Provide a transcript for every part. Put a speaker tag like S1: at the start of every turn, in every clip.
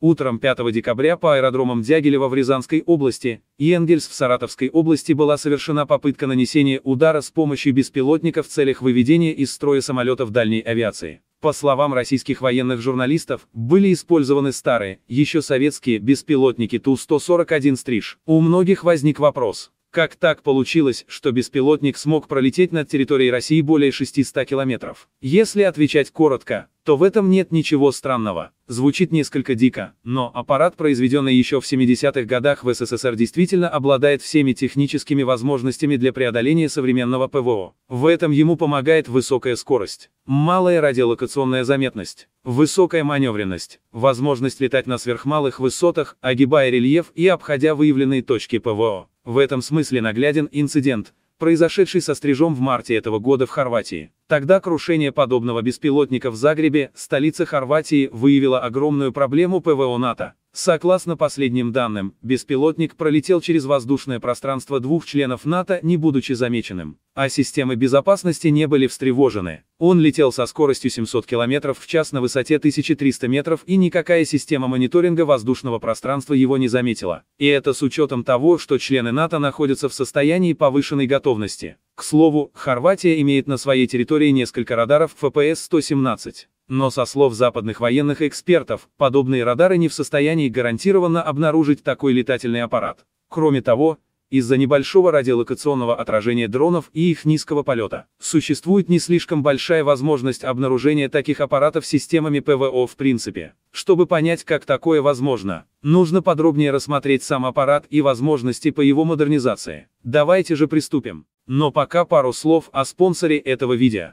S1: Утром 5 декабря по аэродромам Дягилева в Рязанской области и Энгельс в Саратовской области была совершена попытка нанесения удара с помощью беспилотника в целях выведения из строя самолетов дальней авиации. По словам российских военных журналистов, были использованы старые, еще советские, беспилотники Ту-141 «Стриж». У многих возник вопрос, как так получилось, что беспилотник смог пролететь над территорией России более 600 километров? Если отвечать коротко, то в этом нет ничего странного. Звучит несколько дико, но аппарат, произведенный еще в 70-х годах в СССР, действительно обладает всеми техническими возможностями для преодоления современного ПВО. В этом ему помогает высокая скорость, малая радиолокационная заметность, высокая маневренность, возможность летать на сверхмалых высотах, огибая рельеф и обходя выявленные точки ПВО. В этом смысле нагляден инцидент, произошедший со стрижом в марте этого года в Хорватии. Тогда крушение подобного беспилотника в Загребе, столице Хорватии, выявило огромную проблему ПВО НАТО. Согласно последним данным, беспилотник пролетел через воздушное пространство двух членов НАТО, не будучи замеченным, а системы безопасности не были встревожены. Он летел со скоростью 700 км в час на высоте 1300 метров и никакая система мониторинга воздушного пространства его не заметила. И это с учетом того, что члены НАТО находятся в состоянии повышенной готовности. К слову, Хорватия имеет на своей территории несколько радаров ФПС-117. Но со слов западных военных экспертов, подобные радары не в состоянии гарантированно обнаружить такой летательный аппарат. Кроме того, из-за небольшого радиолокационного отражения дронов и их низкого полета, существует не слишком большая возможность обнаружения таких аппаратов системами ПВО в принципе. Чтобы понять, как такое возможно, нужно подробнее рассмотреть сам аппарат и возможности по его модернизации. Давайте же приступим. Но пока пару слов о спонсоре этого видео.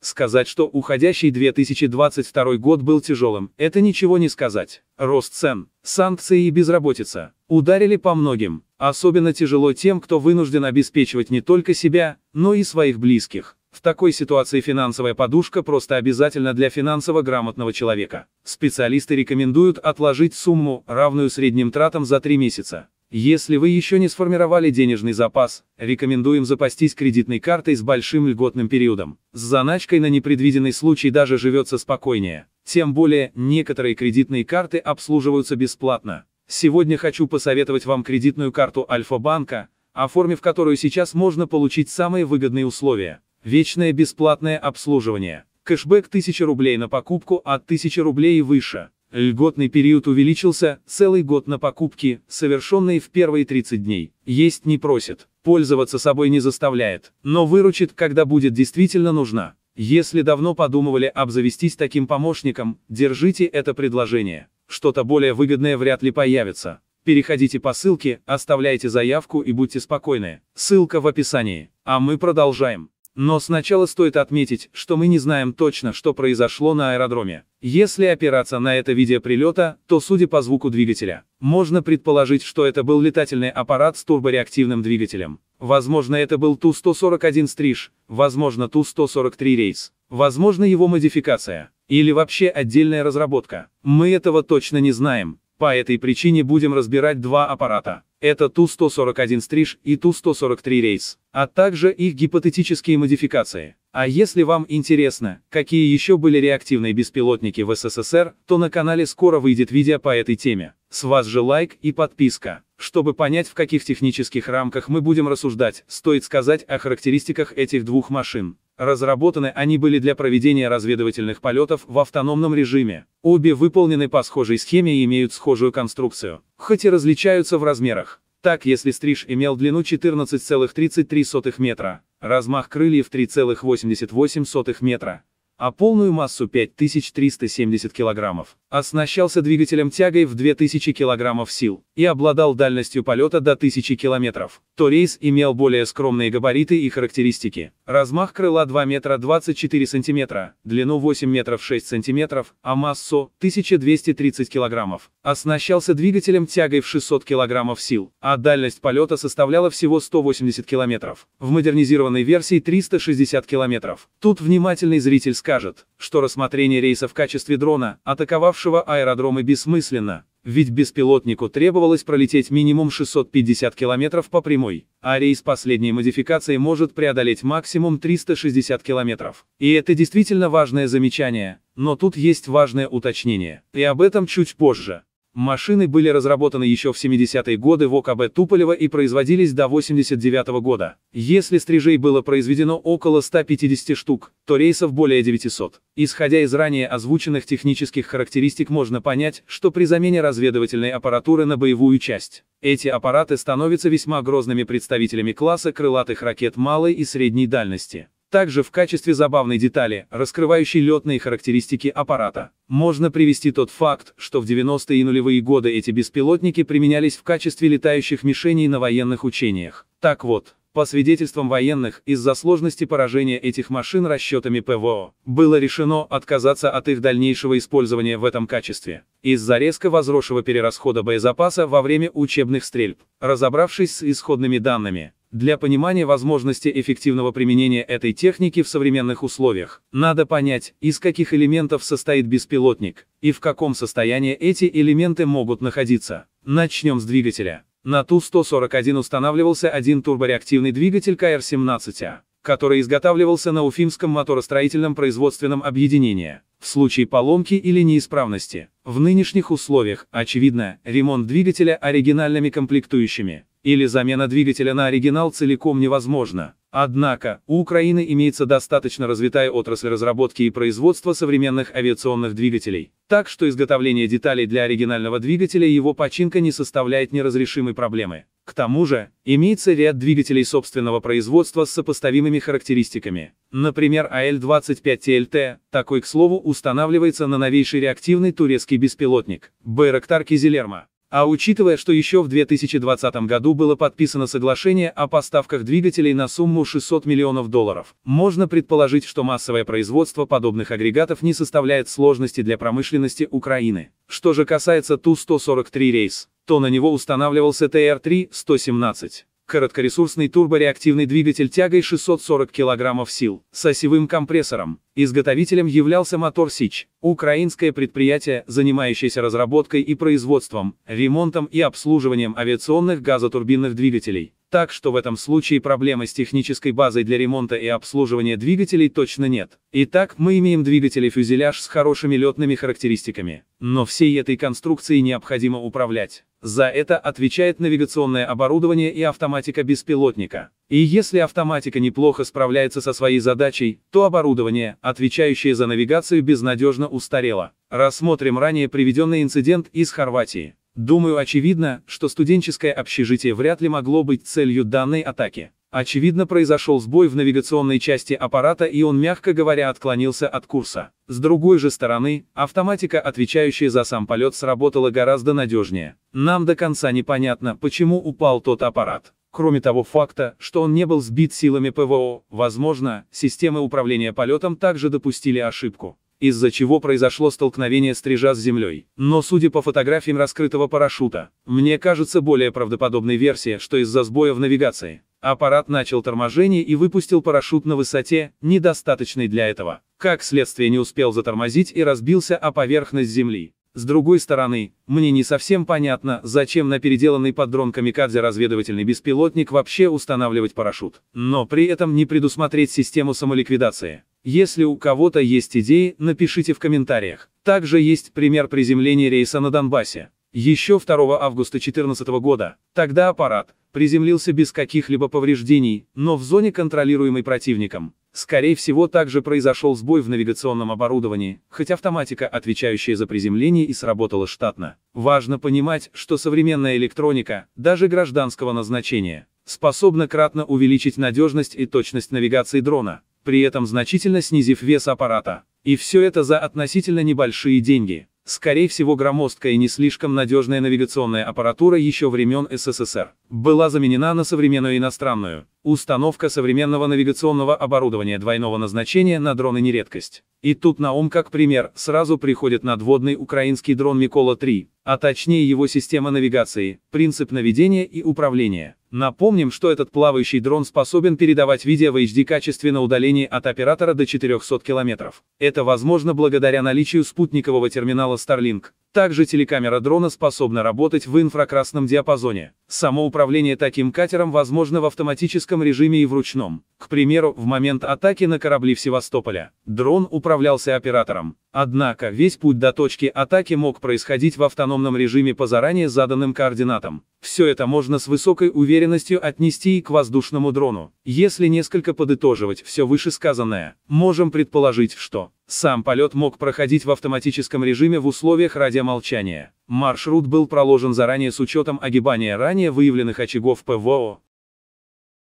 S1: Сказать, что уходящий 2022 год был тяжелым, это ничего не сказать. Рост цен, санкции и безработица ударили по многим. Особенно тяжело тем, кто вынужден обеспечивать не только себя, но и своих близких. В такой ситуации финансовая подушка просто обязательна для финансово грамотного человека. Специалисты рекомендуют отложить сумму, равную средним тратам за три месяца. Если вы еще не сформировали денежный запас, рекомендуем запастись кредитной картой с большим льготным периодом. С заначкой на непредвиденный случай даже живется спокойнее. Тем более, некоторые кредитные карты обслуживаются бесплатно. Сегодня хочу посоветовать вам кредитную карту Альфа-банка, оформив которую сейчас можно получить самые выгодные условия. Вечное бесплатное обслуживание. Кэшбэк 1000 рублей на покупку от а 1000 рублей и выше. Льготный период увеличился, целый год на покупки, совершенные в первые 30 дней. Есть не просит, пользоваться собой не заставляет, но выручит, когда будет действительно нужна. Если давно подумывали обзавестись таким помощником, держите это предложение. Что-то более выгодное вряд ли появится. Переходите по ссылке, оставляйте заявку и будьте спокойны. Ссылка в описании. А мы продолжаем. Но сначала стоит отметить, что мы не знаем точно, что произошло на аэродроме. Если опираться на это видео прилета, то судя по звуку двигателя, можно предположить, что это был летательный аппарат с турбореактивным двигателем. Возможно, это был Ту-141 стриж, возможно Ту-143 рейс, возможно его модификация, или вообще отдельная разработка. Мы этого точно не знаем, по этой причине будем разбирать два аппарата. Это Ту-141 стриж и Ту-143 рейс, а также их гипотетические модификации. А если вам интересно, какие еще были реактивные беспилотники в СССР, то на канале скоро выйдет видео по этой теме. С вас же лайк и подписка. Чтобы понять, в каких технических рамках мы будем рассуждать, стоит сказать о характеристиках этих двух машин. Разработаны они были для проведения разведывательных полетов в автономном режиме. Обе выполнены по схожей схеме и имеют схожую конструкцию, хоть и различаются в размерах. Так, если стриж имел длину 14,33 метра, размах крыльев 3,88 метра, а полную массу 5370 килограммов, оснащался двигателем тягой в 2000 кг сил и обладал дальностью полета до 1000 км. Торейс имел более скромные габариты и характеристики. Размах крыла 2 метра 24 сантиметра, длину 8 метров 6 сантиметров, а массу 1230 кг. Оснащался двигателем тягой в 600 кг сил, а дальность полета составляла всего 180 км. В модернизированной версии 360 км. Тут внимательный зритель скажет, что рассмотрение рейса в качестве дрона, атаковавшего бывшего аэродрома бессмысленно, ведь беспилотнику требовалось пролететь минимум 650 километров по прямой, а рейс последней модификации может преодолеть максимум 360 километров. И это действительно важное замечание, но тут есть важное уточнение, и об этом чуть позже. Машины были разработаны еще в 70-е годы в ОКБ Туполева и производились до 89 -го года. Если стрижей было произведено около 150 штук, то рейсов более 900. Исходя из ранее озвученных технических характеристик можно понять, что при замене разведывательной аппаратуры на боевую часть, эти аппараты становятся весьма грозными представителями класса крылатых ракет малой и средней дальности. Также в качестве забавной детали, раскрывающей летные характеристики аппарата, можно привести тот факт, что в 90-е и нулевые годы эти беспилотники применялись в качестве летающих мишеней на военных учениях. Так вот, по свидетельствам военных, из-за сложности поражения этих машин расчетами ПВО, было решено отказаться от их дальнейшего использования в этом качестве. Из-за резко возросшего перерасхода боезапаса во время учебных стрельб, разобравшись с исходными данными, для понимания возможности эффективного применения этой техники в современных условиях, надо понять, из каких элементов состоит беспилотник, и в каком состоянии эти элементы могут находиться. Начнем с двигателя. На Ту-141 устанавливался один турбореактивный двигатель КР-17А, который изготавливался на Уфимском моторостроительном производственном объединении. В случае поломки или неисправности, в нынешних условиях, очевидно, ремонт двигателя оригинальными комплектующими или замена двигателя на оригинал целиком невозможна. Однако, у Украины имеется достаточно развитая отрасль разработки и производства современных авиационных двигателей, так что изготовление деталей для оригинального двигателя и его починка не составляет неразрешимой проблемы. К тому же, имеется ряд двигателей собственного производства с сопоставимыми характеристиками. Например, АЛ-25ТЛТ, такой, к слову, устанавливается на новейший реактивный турецкий беспилотник, Байрактар Кизилерма. А учитывая, что еще в 2020 году было подписано соглашение о поставках двигателей на сумму 600 миллионов долларов, можно предположить, что массовое производство подобных агрегатов не составляет сложности для промышленности Украины. Что же касается Ту-143 рейс, то на него устанавливался ТР-3-117 короткоресурсный турбореактивный двигатель тягой 640 кг сил, с осевым компрессором, Изготовителем являлся Мотор Сич, украинское предприятие, занимающееся разработкой и производством, ремонтом и обслуживанием авиационных газотурбинных двигателей. Так что в этом случае проблемы с технической базой для ремонта и обслуживания двигателей точно нет. Итак, мы имеем двигатели-фюзеляж с хорошими летными характеристиками. Но всей этой конструкции необходимо управлять. За это отвечает навигационное оборудование и автоматика беспилотника. И если автоматика неплохо справляется со своей задачей, то оборудование, отвечающее за навигацию, безнадежно устарело. Рассмотрим ранее приведенный инцидент из Хорватии. Думаю, очевидно, что студенческое общежитие вряд ли могло быть целью данной атаки. Очевидно, произошел сбой в навигационной части аппарата и он, мягко говоря, отклонился от курса. С другой же стороны, автоматика, отвечающая за сам полет, сработала гораздо надежнее. Нам до конца непонятно, почему упал тот аппарат. Кроме того факта, что он не был сбит силами ПВО, возможно, системы управления полетом также допустили ошибку из-за чего произошло столкновение стрижа с землей. Но судя по фотографиям раскрытого парашюта, мне кажется более правдоподобной версия, что из-за сбоя в навигации. Аппарат начал торможение и выпустил парашют на высоте, недостаточной для этого. Как следствие не успел затормозить и разбился о поверхность земли. С другой стороны, мне не совсем понятно, зачем на переделанный под дрон камикадзе разведывательный беспилотник вообще устанавливать парашют, но при этом не предусмотреть систему самоликвидации. Если у кого-то есть идеи, напишите в комментариях. Также есть пример приземления рейса на Донбассе. Еще 2 августа 2014 года. Тогда аппарат приземлился без каких-либо повреждений, но в зоне, контролируемой противником. Скорее всего также произошел сбой в навигационном оборудовании, хоть автоматика, отвечающая за приземление, и сработала штатно. Важно понимать, что современная электроника, даже гражданского назначения, способна кратно увеличить надежность и точность навигации дрона, при этом значительно снизив вес аппарата. И все это за относительно небольшие деньги. Скорее всего громоздкая и не слишком надежная навигационная аппаратура еще времен СССР была заменена на современную иностранную. Установка современного навигационного оборудования двойного назначения на дроны не редкость. И тут на ум, как пример, сразу приходит надводный украинский дрон Микола-3, а точнее его система навигации, принцип наведения и управления. Напомним, что этот плавающий дрон способен передавать видео в HD-качестве на удалении от оператора до 400 километров. Это возможно благодаря наличию спутникового терминала Starlink, также телекамера дрона способна работать в инфракрасном диапазоне. Само управление таким катером возможно в автоматическом режиме и в ручном. К примеру, в момент атаки на корабли в Севастополя, дрон управлялся оператором. Однако, весь путь до точки атаки мог происходить в автономном режиме по заранее заданным координатам. Все это можно с высокой уверенностью отнести и к воздушному дрону. Если несколько подытоживать все вышесказанное, можем предположить, что сам полет мог проходить в автоматическом режиме в условиях радиомолчания. Маршрут был проложен заранее с учетом огибания ранее выявленных очагов ПВО.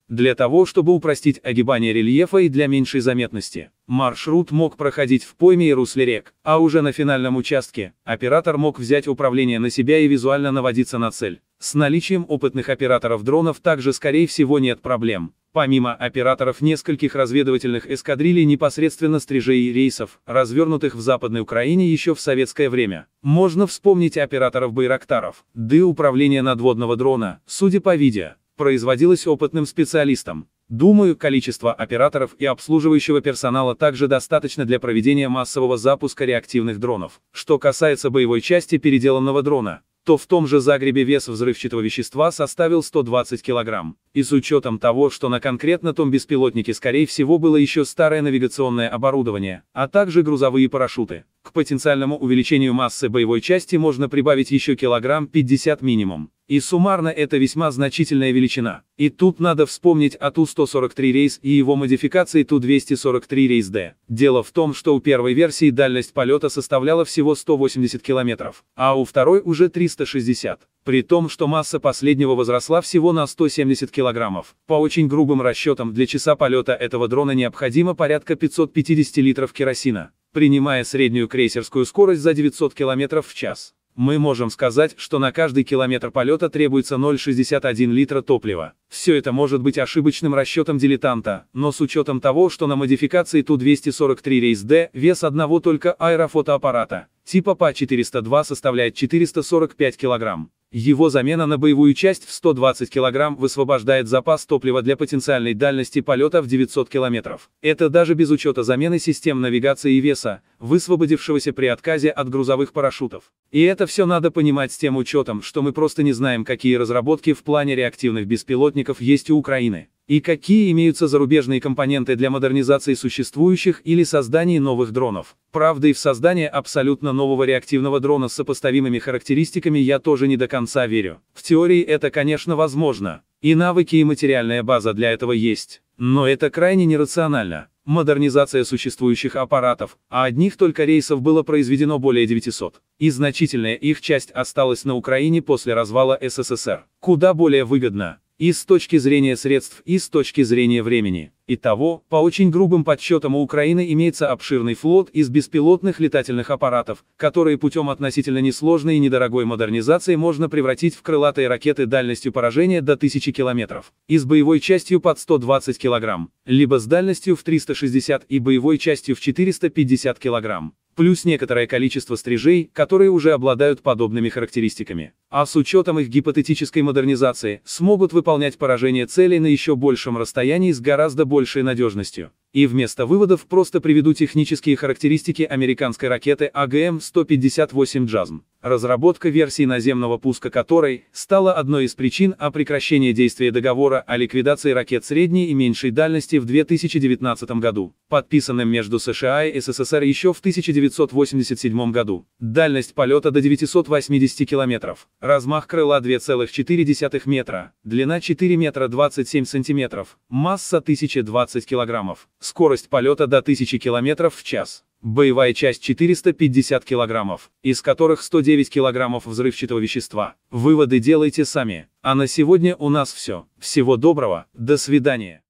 S1: Для того, чтобы упростить огибание рельефа и для меньшей заметности, маршрут мог проходить в пойме и русле рек, а уже на финальном участке оператор мог взять управление на себя и визуально наводиться на цель. С наличием опытных операторов дронов также скорее всего нет проблем. Помимо операторов нескольких разведывательных эскадрилей непосредственно стрижей и рейсов, развернутых в Западной Украине еще в советское время, можно вспомнить операторов Байрактаров, да и управление надводного дрона, судя по видео, производилось опытным специалистом. Думаю, количество операторов и обслуживающего персонала также достаточно для проведения массового запуска реактивных дронов. Что касается боевой части переделанного дрона, то в том же Загребе вес взрывчатого вещества составил 120 килограмм, И с учетом того, что на конкретно том беспилотнике скорее всего было еще старое навигационное оборудование, а также грузовые парашюты. К потенциальному увеличению массы боевой части можно прибавить еще килограмм 50 минимум. И суммарно это весьма значительная величина. И тут надо вспомнить о Ту-143 рейс и его модификации Ту-243 рейс Д. Дело в том, что у первой версии дальность полета составляла всего 180 км, а у второй уже 360 при том, что масса последнего возросла всего на 170 кг. По очень грубым расчетам для часа полета этого дрона необходимо порядка 550 литров керосина принимая среднюю крейсерскую скорость за 900 км в час. Мы можем сказать, что на каждый километр полета требуется 0,61 литра топлива. Все это может быть ошибочным расчетом дилетанта, но с учетом того, что на модификации Ту-243 рейс D вес одного только аэрофотоаппарата, типа ПА-402 составляет 445 кг, его замена на боевую часть в 120 кг высвобождает запас топлива для потенциальной дальности полета в 900 км. Это даже без учета замены систем навигации и веса, высвободившегося при отказе от грузовых парашютов. И это все надо понимать с тем учетом, что мы просто не знаем, какие разработки в плане реактивных беспилотников есть у Украины. И какие имеются зарубежные компоненты для модернизации существующих или создания новых дронов. Правда и в создание абсолютно нового реактивного дрона с сопоставимыми характеристиками я тоже не до конца верю. В теории это, конечно, возможно. И навыки и материальная база для этого есть. Но это крайне нерационально. Модернизация существующих аппаратов, а одних только рейсов было произведено более 900. И значительная их часть осталась на Украине после развала СССР. Куда более выгодно и с точки зрения средств, и с точки зрения времени. Итого, по очень грубым подсчетам у Украины имеется обширный флот из беспилотных летательных аппаратов, которые путем относительно несложной и недорогой модернизации можно превратить в крылатые ракеты дальностью поражения до 1000 километров, и с боевой частью под 120 килограмм, либо с дальностью в 360 и боевой частью в 450 килограмм, плюс некоторое количество стрижей, которые уже обладают подобными характеристиками а с учетом их гипотетической модернизации, смогут выполнять поражение целей на еще большем расстоянии с гораздо большей надежностью. И вместо выводов просто приведу технические характеристики американской ракеты АГМ-158 «Джазм», разработка версии наземного пуска которой стала одной из причин о прекращении действия договора о ликвидации ракет средней и меньшей дальности в 2019 году, подписанным между США и СССР еще в 1987 году. Дальность полета до 980 километров, Размах крыла 2,4 метра, длина 4 метра 27 сантиметров, масса 1020 килограммов, скорость полета до 1000 километров в час. Боевая часть 450 килограммов, из которых 109 килограммов взрывчатого вещества. Выводы делайте сами. А на сегодня у нас все. Всего доброго, до свидания.